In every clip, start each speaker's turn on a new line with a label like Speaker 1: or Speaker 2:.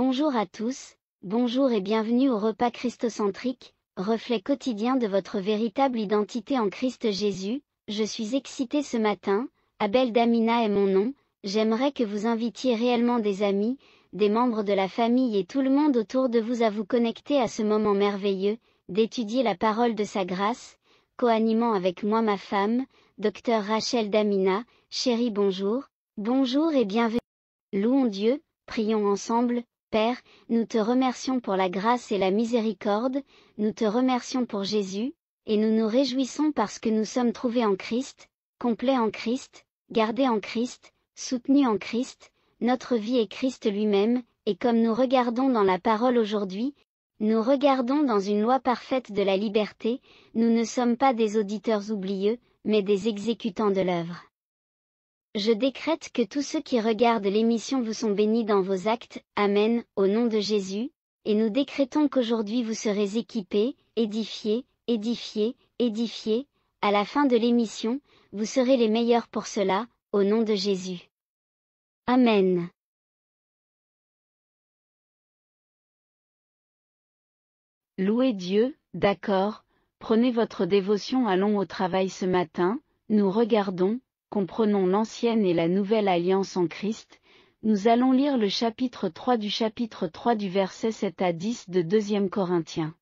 Speaker 1: Bonjour à tous, bonjour et bienvenue au repas christocentrique, reflet quotidien de votre véritable identité en Christ Jésus, je suis excitée ce matin, Abel Damina est mon nom, j'aimerais que vous invitiez réellement des amis, des membres de la famille et tout le monde autour de vous à vous connecter à ce moment merveilleux, d'étudier la parole de sa grâce, co-animant avec moi ma femme, docteur Rachel Damina, chérie bonjour, bonjour et bienvenue. Louons Dieu, prions ensemble, Père, nous te remercions pour la grâce et la miséricorde, nous te remercions pour Jésus, et nous nous réjouissons parce que nous sommes trouvés en Christ, complets en Christ, gardés en Christ, soutenus en Christ, notre vie est Christ lui-même, et comme nous regardons dans la parole aujourd'hui, nous regardons dans une loi parfaite de la liberté, nous ne sommes pas des auditeurs oublieux, mais des exécutants de l'œuvre. Je décrète que tous ceux qui regardent l'émission vous sont bénis dans vos actes, Amen, au nom de Jésus, et nous décrétons qu'aujourd'hui vous serez équipés, édifiés, édifiés, édifiés, à la fin de l'émission, vous serez les meilleurs pour cela, au nom de Jésus. Amen.
Speaker 2: Louez Dieu, d'accord, prenez votre dévotion allons au travail ce matin, nous regardons, comprenons l'Ancienne et la Nouvelle Alliance en Christ, nous allons lire le chapitre 3 du chapitre 3 du verset 7 à 10 de 2 Corinthiens.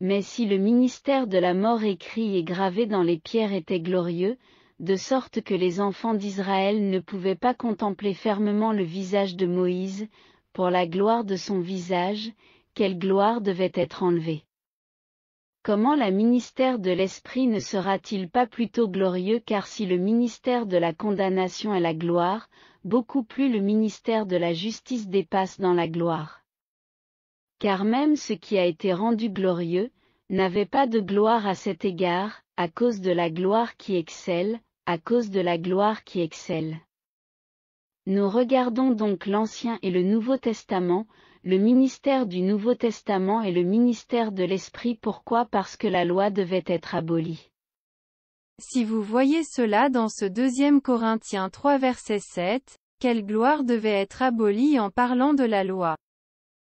Speaker 2: Mais si le ministère de la mort écrit et gravé dans les pierres était glorieux, de sorte que les enfants d'Israël ne pouvaient pas contempler fermement le visage de Moïse, pour la gloire de son visage, quelle gloire devait être enlevée comment le ministère de l'Esprit ne sera-t-il pas plutôt glorieux car si le ministère de la condamnation est la gloire, beaucoup plus le ministère de la justice dépasse dans la gloire. Car même ce qui a été rendu glorieux, n'avait pas de gloire à cet égard, à cause de la gloire qui excelle, à cause de la gloire qui excelle. Nous regardons donc l'Ancien et le Nouveau Testament, le ministère du Nouveau Testament et le ministère de l'Esprit pourquoi Parce que la loi devait être abolie.
Speaker 3: Si vous voyez cela dans ce deuxième Corinthiens 3 verset 7, quelle gloire devait être abolie en parlant de la loi.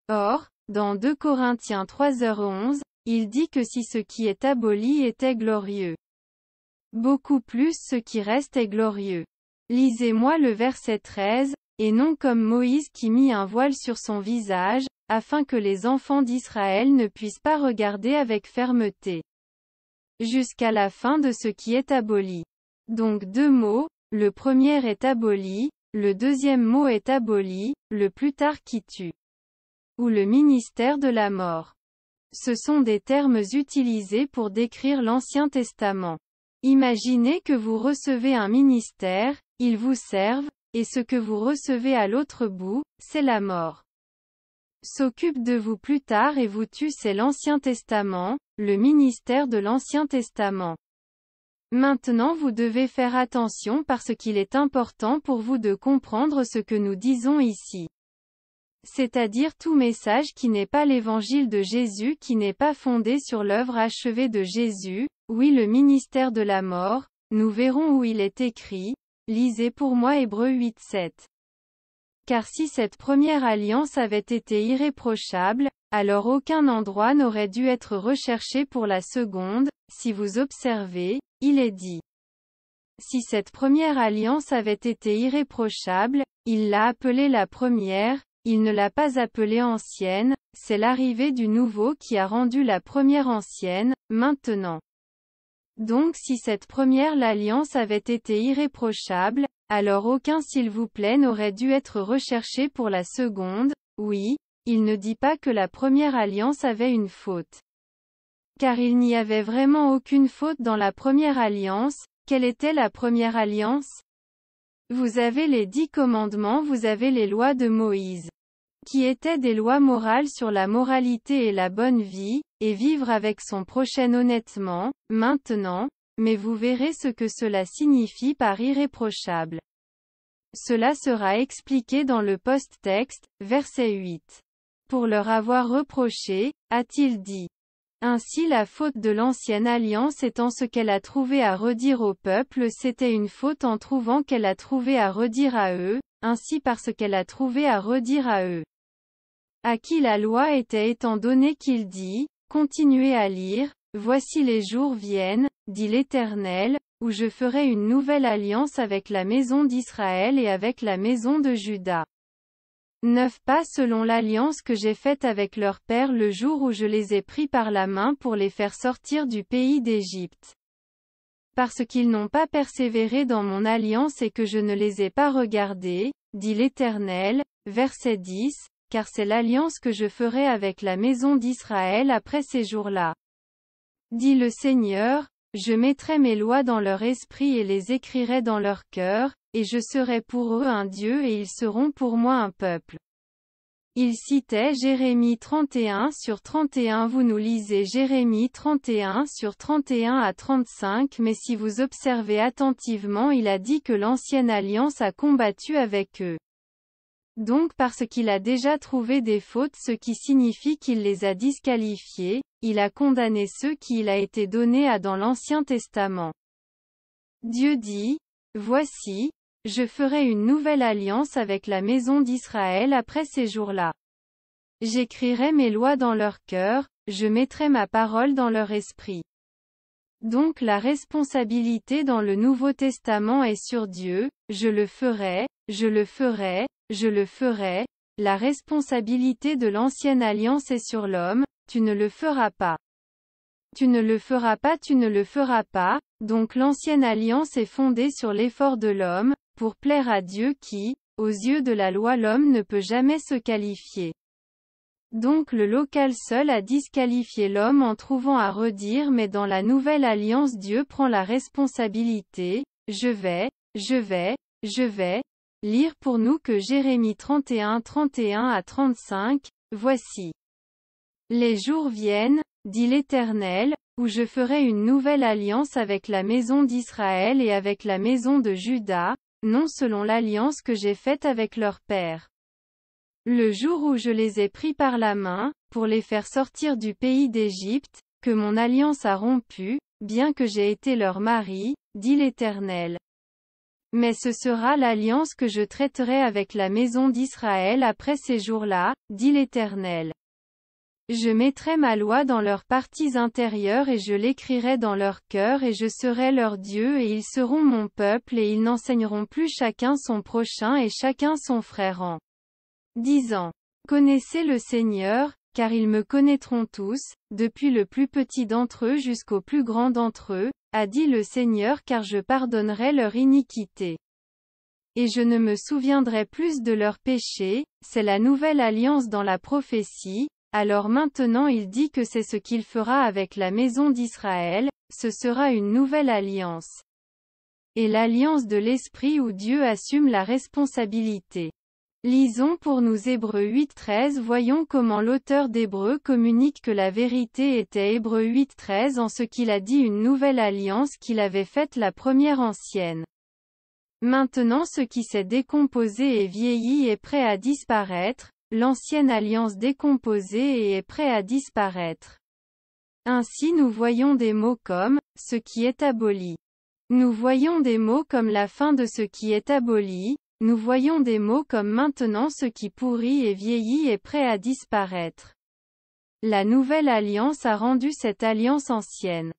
Speaker 3: Or, dans 2 Corinthiens 3h11, il dit que si ce qui est aboli était glorieux, beaucoup plus ce qui reste est glorieux. Lisez-moi le verset 13, et non comme Moïse qui mit un voile sur son visage, afin que les enfants d'Israël ne puissent pas regarder avec fermeté. Jusqu'à la fin de ce qui est aboli. Donc deux mots, le premier est aboli, le deuxième mot est aboli, le plus tard qui tue. Ou le ministère de la mort. Ce sont des termes utilisés pour décrire l'Ancien Testament. Imaginez que vous recevez un ministère, ils vous servent et ce que vous recevez à l'autre bout, c'est la mort. S'occupe de vous plus tard et vous tue c'est l'Ancien Testament, le ministère de l'Ancien Testament. Maintenant vous devez faire attention parce qu'il est important pour vous de comprendre ce que nous disons ici. C'est-à-dire tout message qui n'est pas l'évangile de Jésus qui n'est pas fondé sur l'œuvre achevée de Jésus, oui le ministère de la mort, nous verrons où il est écrit, Lisez pour moi Hébreu 8.7. Car si cette première alliance avait été irréprochable, alors aucun endroit n'aurait dû être recherché pour la seconde, si vous observez, il est dit. Si cette première alliance avait été irréprochable, il l'a appelée la première, il ne l'a pas appelée ancienne, c'est l'arrivée du nouveau qui a rendu la première ancienne, maintenant. Donc si cette première l'alliance avait été irréprochable, alors aucun s'il vous plaît n'aurait dû être recherché pour la seconde, oui, il ne dit pas que la première alliance avait une faute. Car il n'y avait vraiment aucune faute dans la première alliance, quelle était la première alliance Vous avez les dix commandements, vous avez les lois de Moïse qui étaient des lois morales sur la moralité et la bonne vie, et vivre avec son prochain honnêtement, maintenant, mais vous verrez ce que cela signifie par irréprochable. Cela sera expliqué dans le post-texte, verset 8. Pour leur avoir reproché, a-t-il dit. Ainsi la faute de l'ancienne alliance étant ce qu'elle a trouvé à redire au peuple c'était une faute en trouvant qu'elle a trouvé à redire à eux, ainsi parce qu'elle a trouvé à redire à eux à qui la loi était étant donnée qu'il dit, continuez à lire, Voici les jours viennent, dit l'Éternel, où je ferai une nouvelle alliance avec la maison d'Israël et avec la maison de Juda. Neuf pas selon l'alliance que j'ai faite avec leur père le jour où je les ai pris par la main pour les faire sortir du pays d'Égypte. Parce qu'ils n'ont pas persévéré dans mon alliance et que je ne les ai pas regardés, dit l'Éternel, verset 10, car c'est l'alliance que je ferai avec la maison d'Israël après ces jours-là. Dit le Seigneur, je mettrai mes lois dans leur esprit et les écrirai dans leur cœur, et je serai pour eux un Dieu et ils seront pour moi un peuple. Il citait Jérémie 31 sur 31 Vous nous lisez Jérémie 31 sur 31 à 35 mais si vous observez attentivement il a dit que l'ancienne alliance a combattu avec eux. Donc parce qu'il a déjà trouvé des fautes ce qui signifie qu'il les a disqualifiés, il a condamné ceux qui il a été donné à dans l'Ancien Testament. Dieu dit, Voici, je ferai une nouvelle alliance avec la maison d'Israël après ces jours-là. J'écrirai mes lois dans leur cœur, je mettrai ma parole dans leur esprit. Donc la responsabilité dans le Nouveau Testament est sur Dieu, je le ferai, je le ferai, je le ferai, la responsabilité de l'ancienne alliance est sur l'homme, tu ne le feras pas. Tu ne le feras pas, tu ne le feras pas, donc l'ancienne alliance est fondée sur l'effort de l'homme, pour plaire à Dieu qui, aux yeux de la loi l'homme ne peut jamais se qualifier. Donc le local seul a disqualifié l'homme en trouvant à redire mais dans la nouvelle alliance Dieu prend la responsabilité, je vais, je vais, je vais, Lire pour nous que Jérémie 31 31 à 35, voici. Les jours viennent, dit l'Éternel, où je ferai une nouvelle alliance avec la maison d'Israël et avec la maison de Juda, non selon l'alliance que j'ai faite avec leur père. Le jour où je les ai pris par la main, pour les faire sortir du pays d'Égypte, que mon alliance a rompu, bien que j'ai été leur mari, dit l'Éternel. Mais ce sera l'alliance que je traiterai avec la maison d'Israël après ces jours-là, dit l'Éternel. Je mettrai ma loi dans leurs parties intérieures et je l'écrirai dans leur cœur et je serai leur Dieu et ils seront mon peuple et ils n'enseigneront plus chacun son prochain et chacun son frère en disant. Connaissez le Seigneur, car ils me connaîtront tous, depuis le plus petit d'entre eux jusqu'au plus grand d'entre eux, a dit le Seigneur car je pardonnerai leur iniquité. Et je ne me souviendrai plus de leurs péchés, c'est la nouvelle alliance dans la prophétie, alors maintenant il dit que c'est ce qu'il fera avec la maison d'Israël, ce sera une nouvelle alliance. Et l'alliance de l'esprit où Dieu assume la responsabilité. Lisons pour nous Hébreux 8.13 Voyons comment l'auteur d'Hébreux communique que la vérité était Hébreux 8.13 en ce qu'il a dit une nouvelle alliance qu'il avait faite la première ancienne. Maintenant ce qui s'est décomposé et vieilli est prêt à disparaître, l'ancienne alliance décomposée et est prêt à disparaître. Ainsi nous voyons des mots comme, ce qui est aboli. Nous voyons des mots comme la fin de ce qui est aboli, nous voyons des mots comme maintenant ce qui pourrit et vieillit est prêt à disparaître. La nouvelle alliance a rendu cette alliance ancienne.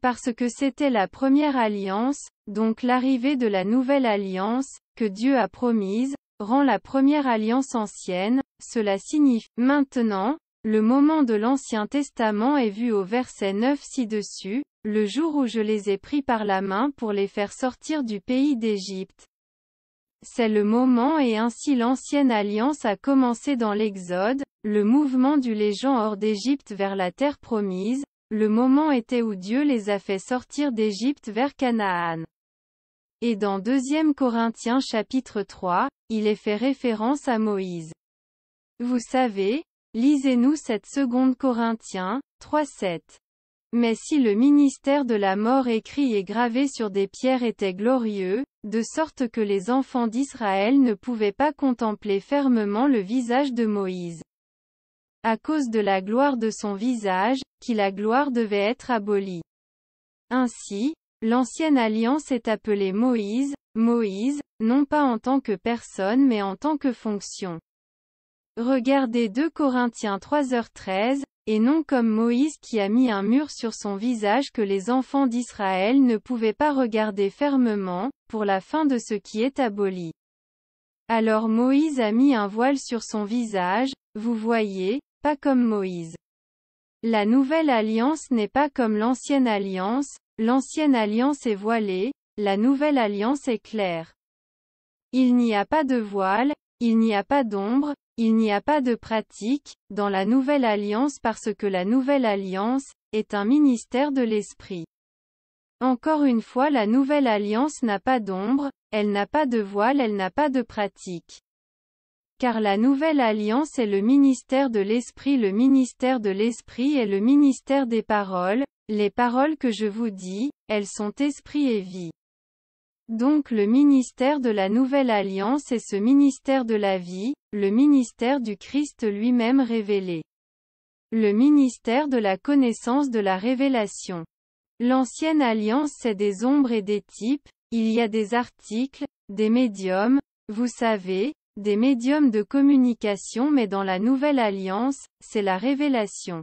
Speaker 3: Parce que c'était la première alliance, donc l'arrivée de la nouvelle alliance, que Dieu a promise, rend la première alliance ancienne, cela signifie maintenant, le moment de l'Ancien Testament est vu au verset 9 ci-dessus, le jour où je les ai pris par la main pour les faire sortir du pays d'Égypte. C'est le moment et ainsi l'ancienne alliance a commencé dans l'Exode, le mouvement du légion hors d'Égypte vers la terre promise, le moment était où Dieu les a fait sortir d'Égypte vers Canaan. Et dans 2 Corinthiens chapitre 3, il est fait référence à Moïse. Vous savez, lisez-nous cette seconde Corinthiens, 3.7. Mais si le ministère de la mort écrit et gravé sur des pierres était glorieux, de sorte que les enfants d'Israël ne pouvaient pas contempler fermement le visage de Moïse. À cause de la gloire de son visage, qui la gloire devait être abolie. Ainsi, l'ancienne alliance est appelée Moïse, Moïse, non pas en tant que personne mais en tant que fonction. Regardez 2 Corinthiens 3h13, et non comme Moïse qui a mis un mur sur son visage que les enfants d'Israël ne pouvaient pas regarder fermement, pour la fin de ce qui est aboli. Alors Moïse a mis un voile sur son visage, vous voyez, pas comme Moïse. La nouvelle alliance n'est pas comme l'ancienne alliance, l'ancienne alliance est voilée, la nouvelle alliance est claire. Il n'y a pas de voile, il n'y a pas d'ombre, il n'y a pas de pratique, dans la Nouvelle Alliance parce que la Nouvelle Alliance, est un ministère de l'Esprit. Encore une fois la Nouvelle Alliance n'a pas d'ombre, elle n'a pas de voile, elle n'a pas de pratique. Car la Nouvelle Alliance est le ministère de l'Esprit, le ministère de l'Esprit est le ministère des paroles, les paroles que je vous dis, elles sont esprit et vie. Donc le ministère de la Nouvelle Alliance est ce ministère de la vie, le ministère du Christ lui-même révélé. Le ministère de la connaissance de la révélation. L'ancienne alliance c'est des ombres et des types, il y a des articles, des médiums, vous savez, des médiums de communication mais dans la nouvelle alliance, c'est la révélation.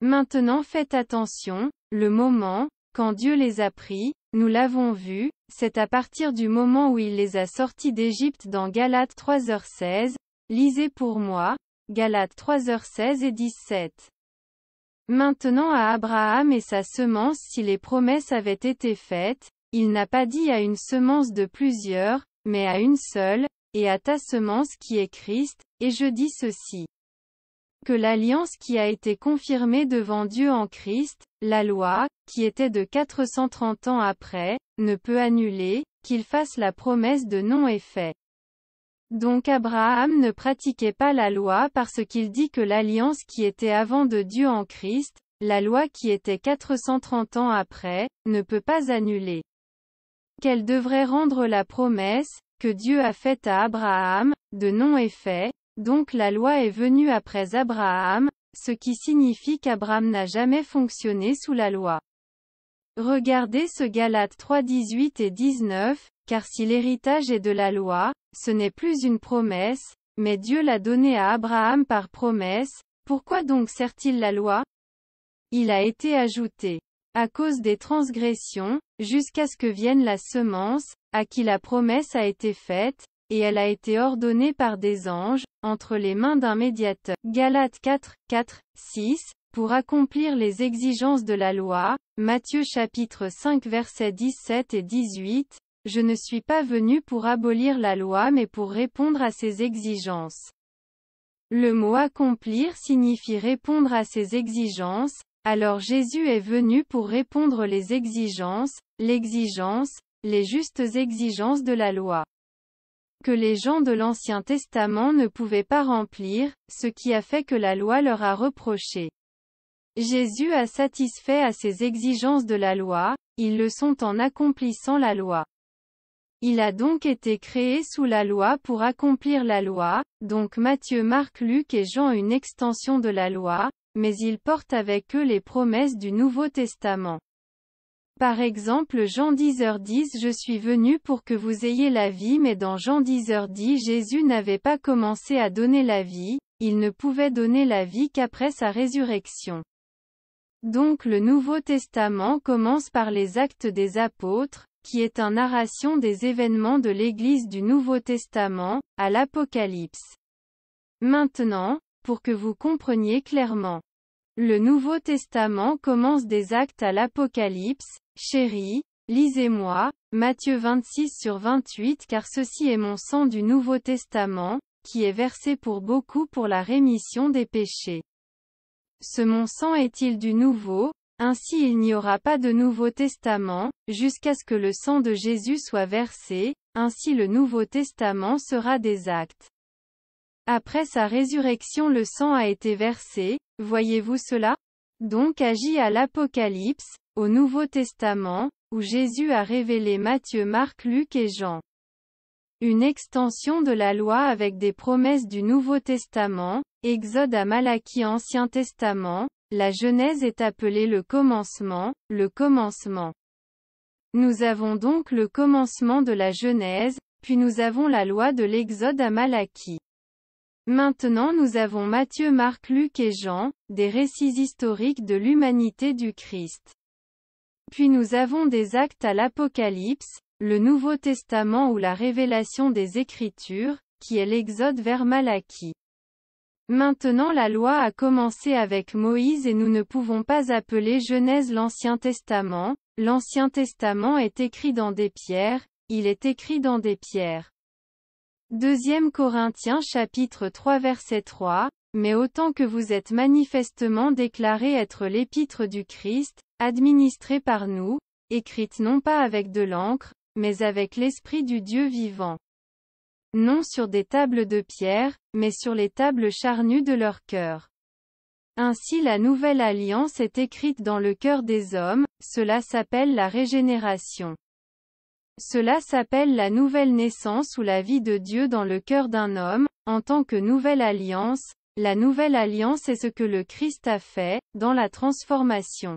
Speaker 3: Maintenant faites attention, le moment, quand Dieu les a pris, nous l'avons vu, c'est à partir du moment où il les a sortis d'Égypte dans Galates 3h16, lisez pour moi, Galates 3h16 et 17. Maintenant à Abraham et sa semence si les promesses avaient été faites, il n'a pas dit à une semence de plusieurs, mais à une seule, et à ta semence qui est Christ, et je dis ceci que l'alliance qui a été confirmée devant Dieu en Christ, la loi, qui était de 430 ans après, ne peut annuler, qu'il fasse la promesse de non-effet. Donc Abraham ne pratiquait pas la loi parce qu'il dit que l'alliance qui était avant de Dieu en Christ, la loi qui était 430 ans après, ne peut pas annuler. Qu'elle devrait rendre la promesse, que Dieu a faite à Abraham, de non-effet, donc la loi est venue après Abraham, ce qui signifie qu'Abraham n'a jamais fonctionné sous la loi. Regardez ce Galate 3 18 et 19, car si l'héritage est de la loi, ce n'est plus une promesse, mais Dieu l'a donné à Abraham par promesse, pourquoi donc sert-il la loi Il a été ajouté à cause des transgressions, jusqu'à ce que vienne la semence, à qui la promesse a été faite, et elle a été ordonnée par des anges, entre les mains d'un médiateur. Galates 4, 4, 6, pour accomplir les exigences de la loi, Matthieu chapitre 5 versets 17 et 18, Je ne suis pas venu pour abolir la loi mais pour répondre à ses exigences. Le mot accomplir signifie répondre à ses exigences, alors Jésus est venu pour répondre les exigences, l'exigence, les justes exigences de la loi que les gens de l'Ancien Testament ne pouvaient pas remplir, ce qui a fait que la loi leur a reproché. Jésus a satisfait à ces exigences de la loi, ils le sont en accomplissant la loi. Il a donc été créé sous la loi pour accomplir la loi, donc Matthieu, Marc, Luc et Jean une extension de la loi, mais ils portent avec eux les promesses du Nouveau Testament. Par exemple Jean 10h10 Je suis venu pour que vous ayez la vie mais dans Jean 10h10 Jésus n'avait pas commencé à donner la vie, il ne pouvait donner la vie qu'après sa résurrection. Donc le Nouveau Testament commence par les actes des apôtres, qui est un narration des événements de l'Église du Nouveau Testament, à l'Apocalypse. Maintenant, pour que vous compreniez clairement. Le Nouveau Testament commence des actes à l'Apocalypse, Chérie, lisez-moi, Matthieu 26 sur 28 car ceci est mon sang du Nouveau Testament, qui est versé pour beaucoup pour la rémission des péchés. Ce mon sang est-il du nouveau, ainsi il n'y aura pas de Nouveau Testament, jusqu'à ce que le sang de Jésus soit versé, ainsi le Nouveau Testament sera des actes. Après sa résurrection le sang a été versé, voyez-vous cela Donc agis à l'Apocalypse, au Nouveau Testament, où Jésus a révélé Matthieu, Marc, Luc et Jean. Une extension de la loi avec des promesses du Nouveau Testament, Exode à Malachie Ancien Testament, la Genèse est appelée le commencement, le commencement. Nous avons donc le commencement de la Genèse, puis nous avons la loi de l'Exode à Malachie. Maintenant nous avons Matthieu, Marc, Luc et Jean, des récits historiques de l'humanité du Christ. Puis nous avons des actes à l'Apocalypse, le Nouveau Testament ou la révélation des Écritures, qui est l'Exode vers Malachie. Maintenant la loi a commencé avec Moïse et nous ne pouvons pas appeler Genèse l'Ancien Testament, l'Ancien Testament est écrit dans des pierres, il est écrit dans des pierres. 2 Corinthiens chapitre 3 verset 3, mais autant que vous êtes manifestement déclaré être l'épître du Christ, administrée par nous, écrite non pas avec de l'encre, mais avec l'Esprit du Dieu vivant. Non sur des tables de pierre, mais sur les tables charnues de leur cœur. Ainsi la nouvelle alliance est écrite dans le cœur des hommes, cela s'appelle la régénération. Cela s'appelle la nouvelle naissance ou la vie de Dieu dans le cœur d'un homme, en tant que nouvelle alliance, la nouvelle alliance est ce que le Christ a fait, dans la transformation.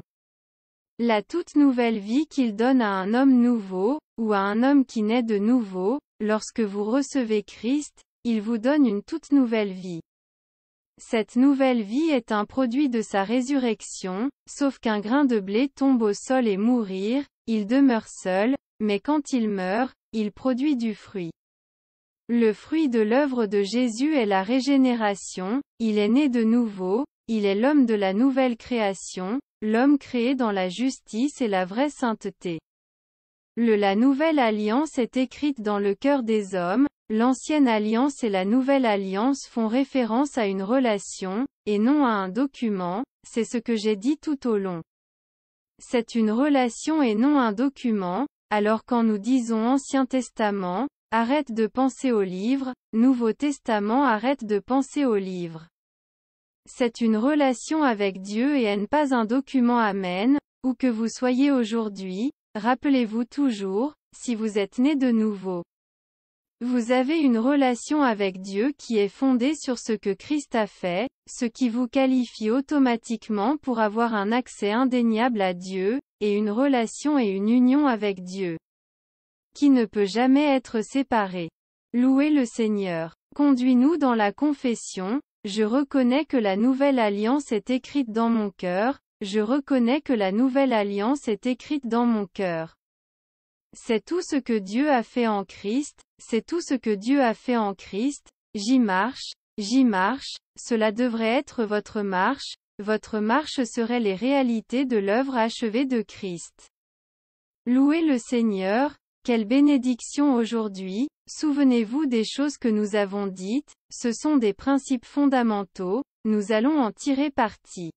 Speaker 3: La toute nouvelle vie qu'il donne à un homme nouveau, ou à un homme qui naît de nouveau, lorsque vous recevez Christ, il vous donne une toute nouvelle vie. Cette nouvelle vie est un produit de sa résurrection, sauf qu'un grain de blé tombe au sol et mourir, il demeure seul, mais quand il meurt, il produit du fruit. Le fruit de l'œuvre de Jésus est la régénération, il est né de nouveau, il est l'homme de la nouvelle création, l'homme créé dans la justice et la vraie sainteté. Le La nouvelle alliance est écrite dans le cœur des hommes, l'ancienne alliance et la nouvelle alliance font référence à une relation, et non à un document, c'est ce que j'ai dit tout au long. C'est une relation et non un document, alors quand nous disons Ancien Testament, Arrête de penser au livre, Nouveau Testament arrête de penser au livre. C'est une relation avec Dieu et n'est pas un document Amen, où que vous soyez aujourd'hui, rappelez-vous toujours, si vous êtes né de nouveau. Vous avez une relation avec Dieu qui est fondée sur ce que Christ a fait, ce qui vous qualifie automatiquement pour avoir un accès indéniable à Dieu, et une relation et une union avec Dieu qui ne peut jamais être séparé. Louez le Seigneur. Conduis-nous dans la confession, je reconnais que la nouvelle alliance est écrite dans mon cœur, je reconnais que la nouvelle alliance est écrite dans mon cœur. C'est tout ce que Dieu a fait en Christ, c'est tout ce que Dieu a fait en Christ, j'y marche, j'y marche, cela devrait être votre marche, votre marche serait les réalités de l'œuvre achevée de Christ. Louez le Seigneur, quelle bénédiction aujourd'hui, souvenez-vous des choses que nous avons dites, ce sont des principes fondamentaux, nous allons en tirer parti.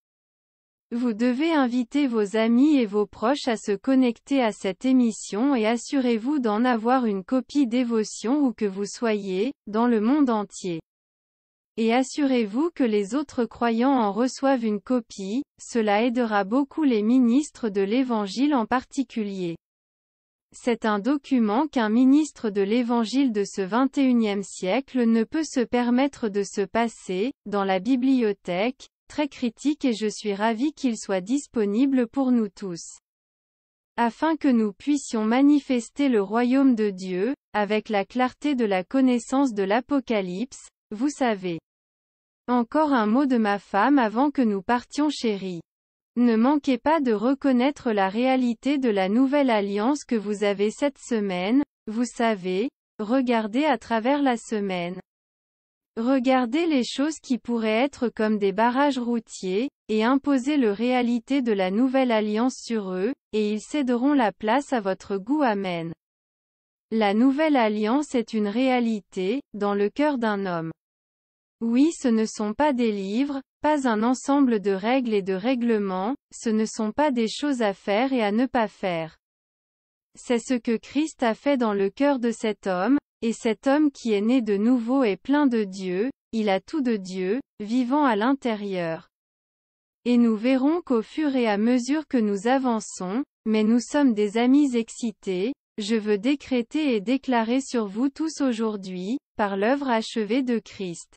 Speaker 3: Vous devez inviter vos amis et vos proches à se connecter à cette émission et assurez-vous d'en avoir une copie d'évotion où que vous soyez, dans le monde entier. Et assurez-vous que les autres croyants en reçoivent une copie, cela aidera beaucoup les ministres de l'Évangile en particulier. C'est un document qu'un ministre de l'Évangile de ce 21e siècle ne peut se permettre de se passer, dans la bibliothèque, très critique et je suis ravi qu'il soit disponible pour nous tous. Afin que nous puissions manifester le royaume de Dieu, avec la clarté de la connaissance de l'Apocalypse, vous savez. Encore un mot de ma femme avant que nous partions chérie. Ne manquez pas de reconnaître la réalité de la nouvelle alliance que vous avez cette semaine, vous savez, regardez à travers la semaine. Regardez les choses qui pourraient être comme des barrages routiers, et imposez le réalité de la nouvelle alliance sur eux, et ils céderont la place à votre goût Amen. La nouvelle alliance est une réalité, dans le cœur d'un homme. Oui ce ne sont pas des livres, pas un ensemble de règles et de règlements, ce ne sont pas des choses à faire et à ne pas faire. C'est ce que Christ a fait dans le cœur de cet homme, et cet homme qui est né de nouveau est plein de Dieu, il a tout de Dieu, vivant à l'intérieur. Et nous verrons qu'au fur et à mesure que nous avançons, mais nous sommes des amis excités, je veux décréter et déclarer sur vous tous aujourd'hui, par l'œuvre achevée de Christ.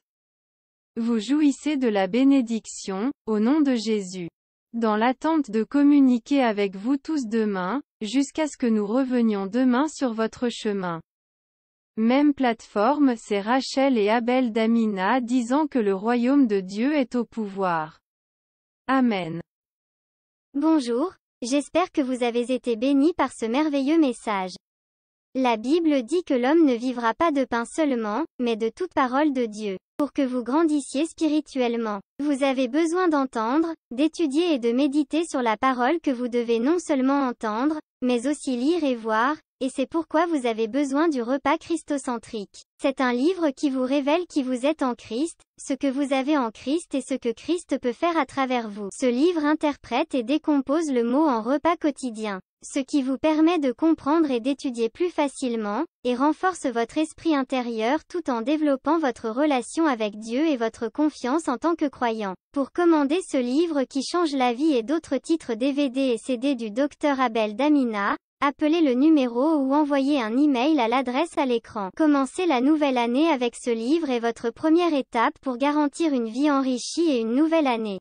Speaker 3: Vous jouissez de la bénédiction, au nom de Jésus. Dans l'attente de communiquer avec vous tous demain, jusqu'à ce que nous revenions demain sur votre chemin. Même plateforme, c'est Rachel et Abel d'Amina disant que le royaume de Dieu est au pouvoir. Amen. Bonjour, j'espère que vous avez été bénis par ce merveilleux message. La Bible dit que l'homme ne vivra pas de pain seulement, mais de toute parole de Dieu. Pour que vous grandissiez spirituellement, vous avez besoin d'entendre, d'étudier et de méditer sur la parole que vous devez non seulement entendre, mais aussi lire et voir, et c'est pourquoi vous avez besoin du repas christocentrique. C'est un livre qui
Speaker 1: vous révèle qui vous êtes en Christ, ce que vous avez en Christ et ce que Christ peut faire à travers
Speaker 3: vous. Ce livre interprète et décompose le mot en repas quotidien, ce qui vous permet de comprendre et d'étudier plus facilement, et renforce votre esprit intérieur tout en développant votre relation avec Dieu et votre confiance en tant que croyant. Pour commander ce livre qui change la vie et d'autres titres DVD et CD du Dr Abel Damina, Appelez le numéro ou envoyez un email à l'adresse à l'écran. Commencez la nouvelle année avec ce livre est votre première étape pour garantir une vie enrichie et une nouvelle année.